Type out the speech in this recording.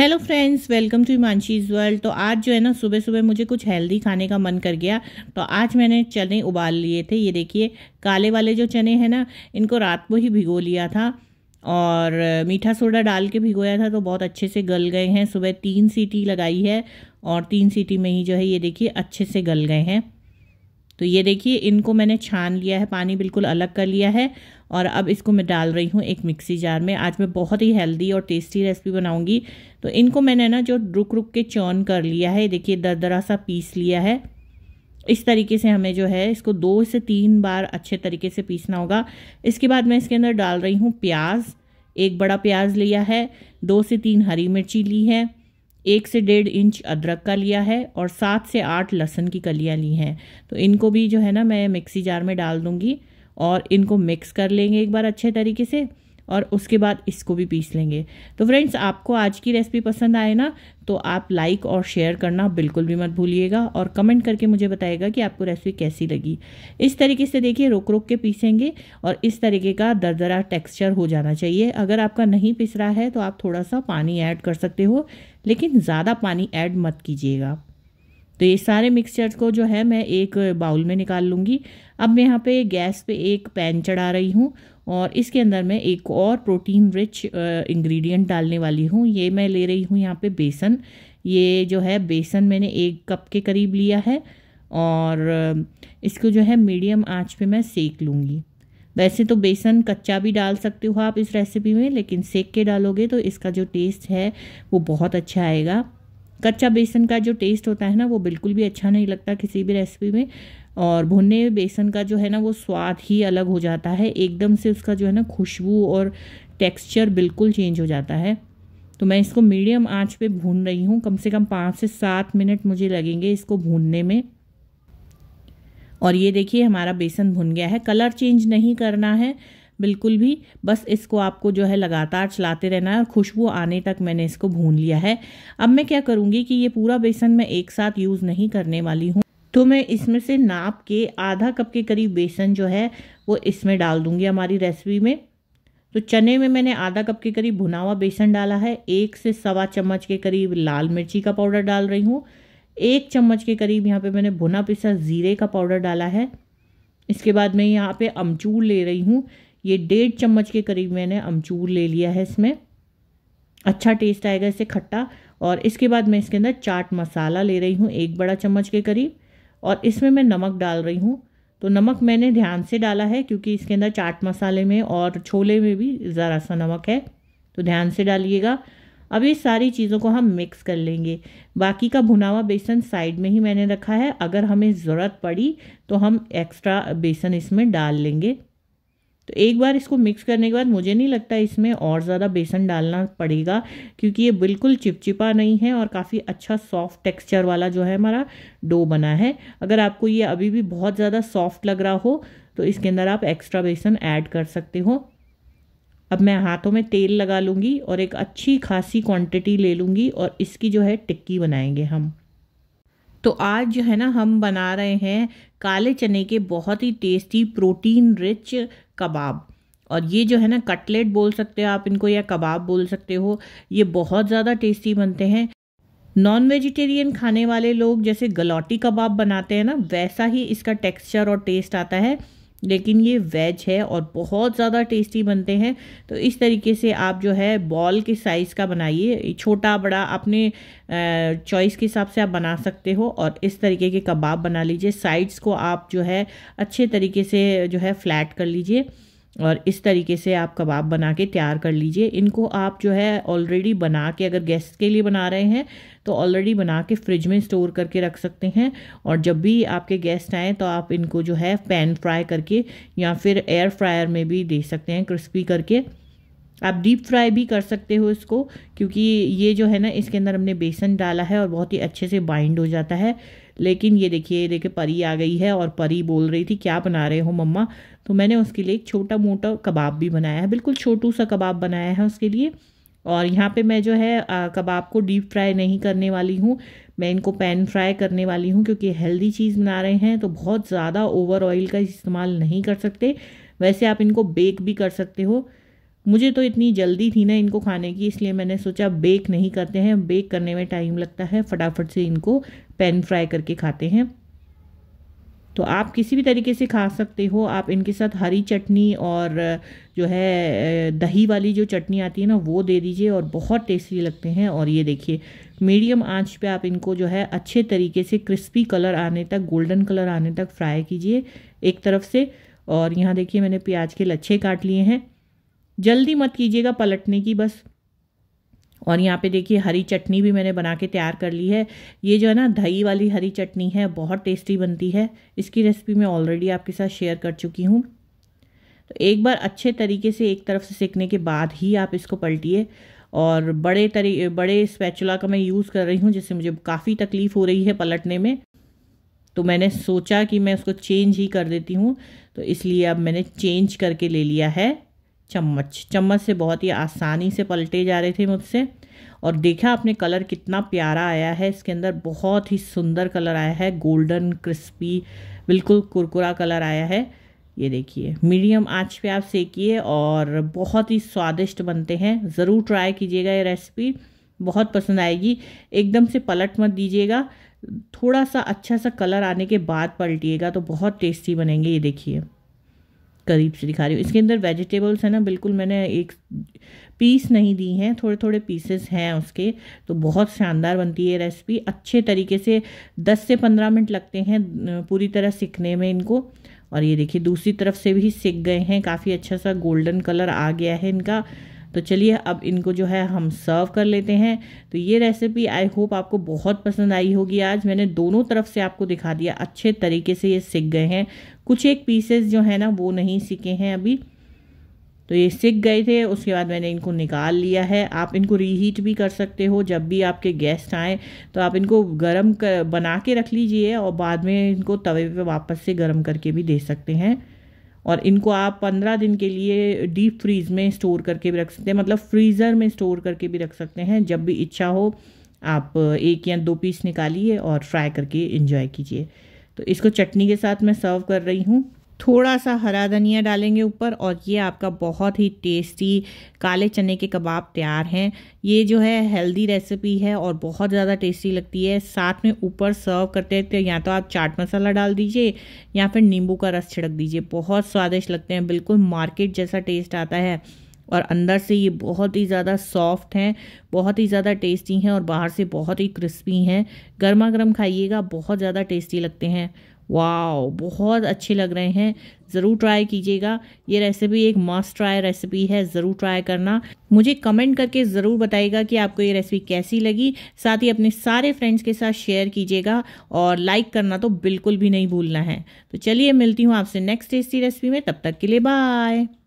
hello friends welcome to Manshi's world तो आज जो है ना सुबह सुबह मुझे कुछ हेल्दी खाने का मन कर गया तो आज मैंने चने उबाल लिए थे ये देखिए काले वाले जो चने हैं ना इनको रात को ही भिगो लिया था और मीठा सोडा डाल के भिगोया था तो बहुत अच्छे से गल गए हैं सुबह तीन सीटी लगाई है और तीन सीटी में ही जो है ये देखिए अच्छे से गल गए हैं तो ये देखिए इनको मैंने छान लिया है पानी बिल्कुल अलग कर लिया है और अब इसको मैं डाल रही हूँ एक मिक्सी जार में आज मैं बहुत ही हेल्दी और टेस्टी रेसिपी बनाऊँगी तो इनको मैंने ना जो रुक रुक के चौन कर लिया है देखिए दरदरा सा पीस लिया है इस तरीके से हमें जो है इसको दो से तीन बार अच्छे तरीके से पीसना होगा इसके बाद मैं इसके अंदर डाल रही हूँ प्याज एक बड़ा प्याज लिया है दो से तीन हरी मिर्ची ली है एक से डेढ़ इंच अदरक का लिया है और सात से आठ लहसुन की कलियाँ ली हैं तो इनको भी जो है ना मैं मिक्सी जार में डाल दूँगी और इनको मिक्स कर लेंगे एक बार अच्छे तरीके से और उसके बाद इसको भी पीस लेंगे तो फ्रेंड्स आपको आज की रेसिपी पसंद आए ना तो आप लाइक और शेयर करना बिल्कुल भी मत भूलिएगा और कमेंट करके मुझे बताएगा कि आपको रेसिपी कैसी लगी इस तरीके से देखिए रोक रोक के पीसेंगे और इस तरीके का दरदरा टेक्सचर हो जाना चाहिए अगर आपका नहीं पिस रहा है तो आप थोड़ा सा पानी ऐड कर सकते हो लेकिन ज़्यादा पानी ऐड मत कीजिएगा तो ये सारे मिक्सचर्स को जो है मैं एक बाउल में निकाल लूँगी अब मैं यहाँ पे गैस पे एक पैन चढ़ा रही हूँ और इसके अंदर मैं एक और प्रोटीन रिच इंग्रेडिएंट डालने वाली हूँ ये मैं ले रही हूँ यहाँ पे बेसन ये जो है बेसन मैंने एक कप के करीब लिया है और इसको जो है मीडियम आँच पर मैं सेक लूँगी वैसे तो बेसन कच्चा भी डाल सकते हो आप इस रेसिपी में लेकिन सेक के डालोगे तो इसका जो टेस्ट है वो बहुत अच्छा आएगा कच्चा बेसन का जो टेस्ट होता है ना वो बिल्कुल भी अच्छा नहीं लगता किसी भी रेसिपी में और भुने बेसन का जो है ना वो स्वाद ही अलग हो जाता है एकदम से उसका जो है ना खुशबू और टेक्सचर बिल्कुल चेंज हो जाता है तो मैं इसको मीडियम आंच पे भून रही हूँ कम से कम पाँच से सात मिनट मुझे लगेंगे इसको भूनने में और ये देखिए हमारा बेसन भुन गया है कलर चेंज नहीं करना है बिल्कुल भी बस इसको आपको जो है लगातार चलाते रहना है और खुशबू आने तक मैंने इसको भून लिया है अब मैं क्या करूँगी कि ये पूरा बेसन मैं एक साथ यूज़ नहीं करने वाली हूँ तो मैं इसमें से नाप के आधा कप के करीब बेसन जो है वो इसमें डाल दूँगी हमारी रेसिपी में तो चने में मैंने आधा कप के करीब भुना हुआ बेसन डाला है एक से सवा चम्मच के करीब लाल मिर्ची का पाउडर डाल रही हूँ एक चम्मच के करीब यहाँ पे मैंने भुना पिसा ज़ीरे का पाउडर डाला है इसके बाद मैं यहाँ पे अमचूर ले रही हूँ ये डेढ़ चम्मच के करीब मैंने अमचूर ले लिया है इसमें अच्छा टेस्ट आएगा इसे खट्टा और इसके बाद मैं इसके अंदर चाट मसाला ले रही हूँ एक बड़ा चम्मच के करीब और इसमें मैं नमक डाल रही हूँ तो नमक मैंने ध्यान से डाला है क्योंकि इसके अंदर चाट मसाले में और छोले में भी ज़रा सा नमक है तो ध्यान से डालिएगा अब ये सारी चीज़ों को हम मिक्स कर लेंगे बाकी का भुना हुआ बेसन साइड में ही मैंने रखा है अगर हमें ज़रूरत पड़ी तो हम एक्स्ट्रा बेसन इसमें डाल लेंगे तो एक बार इसको मिक्स करने के बाद मुझे नहीं लगता इसमें और ज़्यादा बेसन डालना पड़ेगा क्योंकि ये बिल्कुल चिपचिपा नहीं है और काफ़ी अच्छा सॉफ्ट टेक्सचर वाला जो है हमारा डो बना है अगर आपको ये अभी भी बहुत ज़्यादा सॉफ्ट लग रहा हो तो इसके अंदर आप एक्स्ट्रा बेसन ऐड कर सकते हो अब मैं हाथों में तेल लगा लूँगी और एक अच्छी खासी क्वांटिटी ले लूँगी और इसकी जो है टिक्की बनाएंगे हम तो आज जो है ना हम बना रहे हैं काले चने के बहुत ही टेस्टी प्रोटीन रिच कबाब और ये जो है ना कटलेट बोल सकते हो आप इनको या कबाब बोल सकते हो ये बहुत ज़्यादा टेस्टी बनते हैं नॉन वेजिटेरियन खाने वाले लोग जैसे गलौटी कबाब बनाते हैं ना वैसा ही इसका टेक्सचर और टेस्ट आता है लेकिन ये वेज है और बहुत ज़्यादा टेस्टी बनते हैं तो इस तरीके से आप जो है बॉल के साइज़ का बनाइए छोटा बड़ा अपने चॉइस के हिसाब से आप बना सकते हो और इस तरीके के कबाब बना लीजिए साइड्स को आप जो है अच्छे तरीके से जो है फ्लैट कर लीजिए और इस तरीके से आप कबाब बना के तैयार कर लीजिए इनको आप जो है ऑलरेडी बना के अगर गेस्ट के लिए बना रहे हैं तो ऑलरेडी बना के फ्रिज में स्टोर करके रख सकते हैं और जब भी आपके गेस्ट आएँ तो आप इनको जो है पैन फ्राई करके या फिर एयर फ्रायर में भी दे सकते हैं क्रिस्पी करके आप डीप फ्राई भी कर सकते हो इसको क्योंकि ये जो है ना इसके अंदर हमने बेसन डाला है और बहुत ही अच्छे से बाइंड हो जाता है लेकिन ये देखिए देखिए परी आ गई है और परी बोल रही थी क्या बना रहे हो मम्मा तो मैंने उसके लिए एक छोटा मोटा कबाब भी बनाया है बिल्कुल छोटू सा कबाब बनाया है उसके लिए और यहाँ पे मैं जो है कबाब को डीप फ्राई नहीं करने वाली हूँ मैं इनको पैन फ्राई करने वाली हूँ क्योंकि हेल्दी चीज़ बना रहे हैं तो बहुत ज़्यादा ओवर ऑयल का इस्तेमाल नहीं कर सकते वैसे आप इनको बेक भी कर सकते हो मुझे तो इतनी जल्दी थी ना इनको खाने की इसलिए मैंने सोचा बेक नहीं करते हैं बेक करने में टाइम लगता है फटाफट से इनको पैन फ्राई करके खाते हैं तो आप किसी भी तरीके से खा सकते हो आप इनके साथ हरी चटनी और जो है दही वाली जो चटनी आती है ना वो दे दीजिए और बहुत टेस्टी लगते हैं और ये देखिए मीडियम आंच पे आप इनको जो है अच्छे तरीके से क्रिस्पी कलर आने तक गोल्डन कलर आने तक फ्राई कीजिए एक तरफ से और यहाँ देखिए मैंने प्याज के लच्छे काट लिए हैं जल्दी मत कीजिएगा पलटने की बस और यहाँ पे देखिए हरी चटनी भी मैंने बना के तैयार कर ली है ये जो है ना दही वाली हरी चटनी है बहुत टेस्टी बनती है इसकी रेसिपी मैं ऑलरेडी आपके साथ शेयर कर चुकी हूँ तो एक बार अच्छे तरीके से एक तरफ से सेकने के बाद ही आप इसको पलटिए और बड़े तरी बड़े स्पैचुला का मैं यूज़ कर रही हूँ जिससे मुझे काफ़ी तकलीफ़ हो रही है पलटने में तो मैंने सोचा कि मैं उसको चेंज ही कर देती हूँ तो इसलिए अब मैंने चेंज करके ले लिया है चम्मच चम्मच से बहुत ही आसानी से पलटे जा रहे थे मुझसे और देखा आपने कलर कितना प्यारा आया है इसके अंदर बहुत ही सुंदर कलर आया है गोल्डन क्रिस्पी बिल्कुल कुरकुरा कलर आया है ये देखिए मीडियम आंच पे आप सेकिए और बहुत ही स्वादिष्ट बनते हैं ज़रूर ट्राई कीजिएगा ये रेसिपी बहुत पसंद आएगी एकदम से पलट मत दीजिएगा थोड़ा सा अच्छा सा कलर आने के बाद पलटिएगा तो बहुत टेस्टी बनेंगे ये देखिए करीब से दिखा रही हूँ इसके अंदर वेजिटेबल्स है ना बिल्कुल मैंने एक पीस नहीं दी हैं थोड़े थोड़े पीसेस हैं उसके तो बहुत शानदार बनती है रेसिपी अच्छे तरीके से 10 से 15 मिनट लगते हैं पूरी तरह सीखने में इनको और ये देखिए दूसरी तरफ से भी सीख गए हैं काफ़ी अच्छा सा गोल्डन कलर आ गया है इनका तो चलिए अब इनको जो है हम सर्व कर लेते हैं तो ये रेसिपी आई होप आपको बहुत पसंद आई होगी आज मैंने दोनों तरफ से आपको दिखा दिया अच्छे तरीके से ये सीख गए हैं कुछ एक पीसेस जो है ना वो नहीं सीखे हैं अभी तो ये सीख गए थे उसके बाद मैंने इनको निकाल लिया है आप इनको रीहीट भी कर सकते हो जब भी आपके गेस्ट आए तो आप इनको गर्म कर बना के रख लीजिए और बाद में इनको तवे पे वापस से गर्म करके भी दे सकते हैं और इनको आप पंद्रह दिन के लिए डीप फ्रीज में स्टोर करके भी रख सकते हैं मतलब फ्रीज़र में स्टोर करके भी रख सकते हैं जब भी इच्छा हो आप एक या दो पीस निकालिए और फ्राई करके इंजॉय कीजिए तो इसको चटनी के साथ मैं सर्व कर रही हूँ थोड़ा सा हरा धनिया डालेंगे ऊपर और ये आपका बहुत ही टेस्टी काले चने के कबाब तैयार हैं ये जो है हेल्दी रेसिपी है और बहुत ज़्यादा टेस्टी लगती है साथ में ऊपर सर्व करते हैं तो या तो आप चाट मसाला डाल दीजिए या फिर नींबू का रस छिड़क दीजिए बहुत स्वादिष्ट लगते हैं बिल्कुल मार्केट जैसा टेस्ट आता है और अंदर से ये बहुत ही ज़्यादा सॉफ्ट हैं बहुत ही ज़्यादा टेस्टी हैं और बाहर से बहुत ही क्रिस्पी हैं गर्मा गर्म खाइएगा बहुत ज़्यादा टेस्टी लगते हैं वाओ बहुत अच्छे लग रहे हैं ज़रूर ट्राई कीजिएगा ये रेसिपी एक मस्ट ट्राई रेसिपी है ज़रूर ट्राई करना मुझे कमेंट करके ज़रूर बताइएगा कि आपको ये रेसिपी कैसी लगी साथ ही अपने सारे फ्रेंड्स के साथ शेयर कीजिएगा और लाइक करना तो बिल्कुल भी नहीं भूलना है तो चलिए मिलती हूँ आपसे नेक्स्ट टेस्टी रेसिपी में तब तक के लिए बाय